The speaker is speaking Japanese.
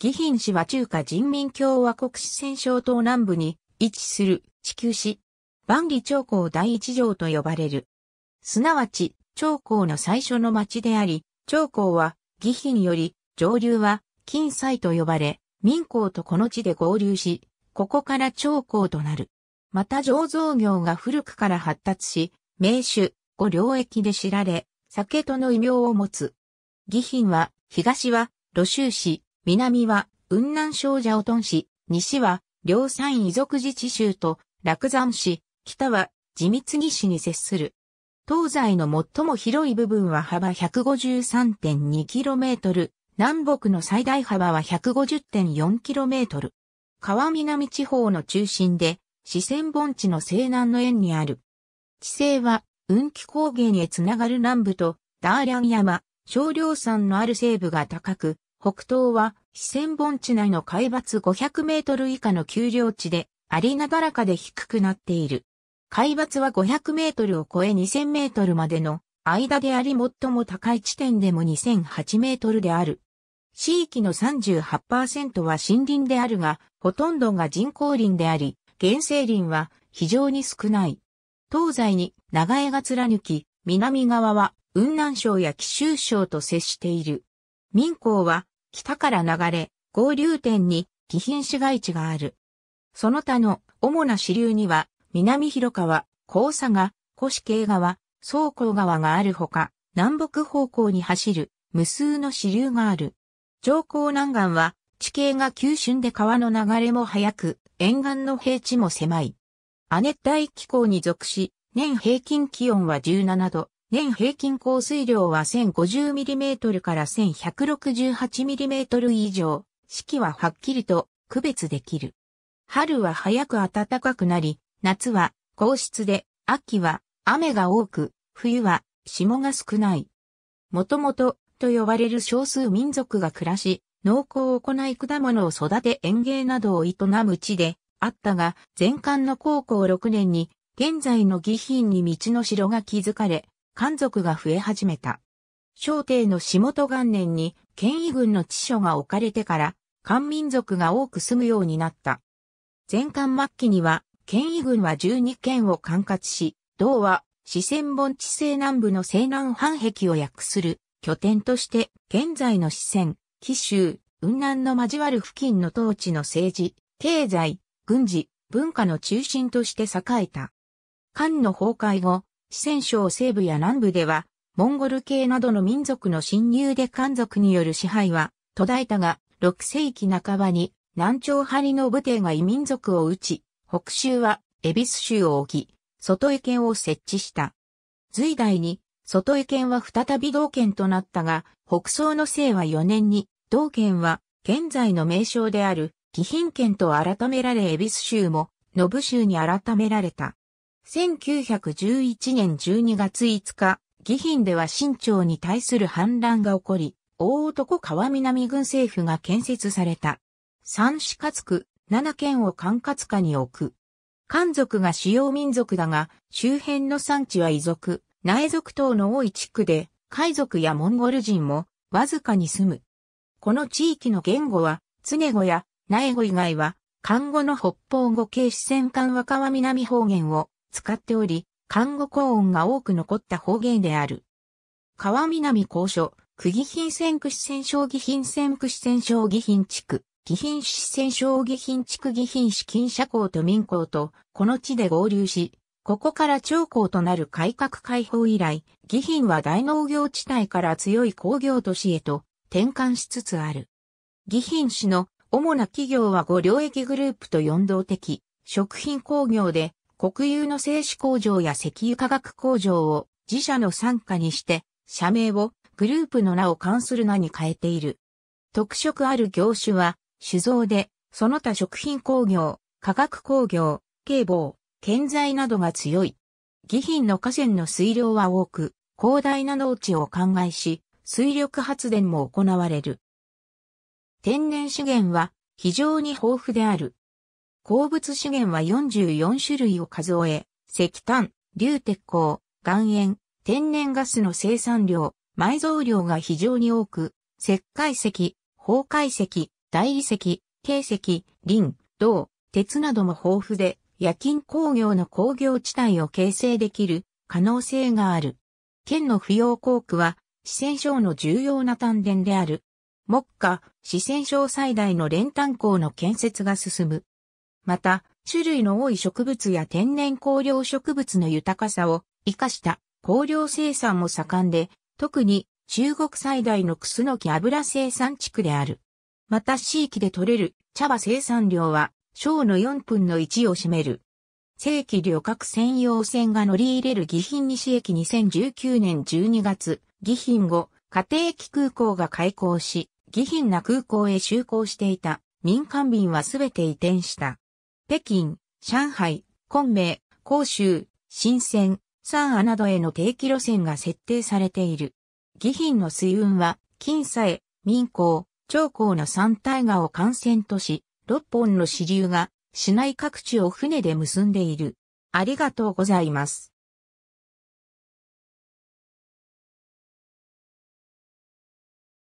義賓市は中華人民共和国四川省東南部に位置する地球市。万里長江第一条と呼ばれる。すなわち、長江の最初の町であり、長江は義賓より上流は金西と呼ばれ、民港とこの地で合流し、ここから長江となる。また醸造業が古くから発達し、名手、五領域で知られ、酒との異名を持つ。義賓は、東は、露州市、南は雲南省ジャオトン市、西は両山遺族自治州と落山市、北は地密義市に接する。東西の最も広い部分は幅 153.2km、南北の最大幅は 150.4km。川南地方の中心で、四川盆地の西南の縁にある。地勢は、雲気高原へつながる南部と、ダーリャン山、少量山のある西部が高く、北東は四川盆地内の海抜500メートル以下の丘陵地で、ありなだらかで低くなっている。海抜は500メートルを超え2000メートルまでの間であり最も高い地点でも2008メートルである。地域の38%は森林であるが、ほとんどが人工林であり、原生林は非常に少ない。東西に長江が貫き、南側は雲南省や紀州省と接している。民工は北から流れ、合流点に貴賓市街地がある。その他の主な支流には、南広川、交佐が、古市系川、総庫川があるほか、南北方向に走る無数の支流がある。上高南岸は地形が急峻で川の流れも速く、沿岸の平地も狭い。亜熱帯気候に属し、年平均気温は17度、年平均降水量は 1050mm から 1168mm 以上、四季ははっきりと区別できる。春は早く暖かくなり、夏は高湿で、秋は雨が多く、冬は霜が少ない。もともとと呼ばれる少数民族が暮らし、農耕を行い果物を育て園芸などを営む地であったが、前漢の高校6年に現在の義品に道の城が築かれ、漢族が増え始めた。小帝の下元元年に権威軍の地所が置かれてから、漢民族が多く住むようになった。前漢末期には、権威軍は12県を管轄し、道は四川盆地西南部の西南半壁を訳する拠点として、現在の四川、紀州、雲南の交わる付近の統治の政治、経済、軍事、文化の中心として栄えた。漢の崩壊後、四川省西部や南部では、モンゴル系などの民族の侵入で漢族による支配は途絶えたが、6世紀半ばに南朝張の武帝が異民族を打ち、北州は恵比寿州を置き、外江県を設置した。隋代に外江県は再び道県となったが、北宋の姓は4年に、道県は現在の名称である、貴賓県と改められ恵比寿州も、信州に改められた。1911年12月5日、義賓では清朝に対する反乱が起こり、大男川南軍政府が建設された。三市つ区、七県を管轄下に置く。漢族が主要民族だが、周辺の産地は遺族、内族等の多い地区で、海族やモンゴル人も、わずかに住む。この地域の言語は、常語や、苗語以外は、漢語の北方語系四川漢和川南方言を使っており、看護高音が多く残った方言である。川南高所、釘品線区支線将議品線区支線将議品地区、議品支線将議品地区議品市金社港と民港と、この地で合流し、ここから長江となる改革開放以来、義品は大農業地帯から強い工業都市へと転換しつつある。義品市の主な企業は五領域グループと四動的、食品工業で国有の製紙工場や石油化学工場を自社の傘下にして、社名をグループの名を関する名に変えている。特色ある業種は、酒造で、その他食品工業、化学工業、警防、建材などが強い。義品の河川の水量は多く、広大な農地を灌漑し、水力発電も行われる。天然資源は非常に豊富である。鉱物資源は44種類を数え、石炭、硫鉄鉱、岩塩、天然ガスの生産量、埋蔵量が非常に多く、石灰石、崩壊石、大理石、軽石、林、銅、鉄なども豊富で、夜勤工業の工業地帯を形成できる可能性がある。県の扶養工区は、四川省の重要な丹田である。目下、四川省最大の練炭鉱の建設が進む。また、種類の多い植物や天然香料植物の豊かさを活かした香料生産も盛んで、特に中国最大のクスノキ油生産地区である。また地域で取れる茶葉生産量は、小の4分の1を占める。正規旅客専用船が乗り入れる義賓西駅2019年12月、義賓後、家庭機空港が開港し、義賓な空港へ就航していた民間便はすべて移転した。北京、上海、昆明、広州、深鮮、三亜などへの定期路線が設定されている。義賓の水運は、金え、民港、長江の三大河を幹線とし、六本の支流が市内各地を船で結んでいる。ありがとうございます。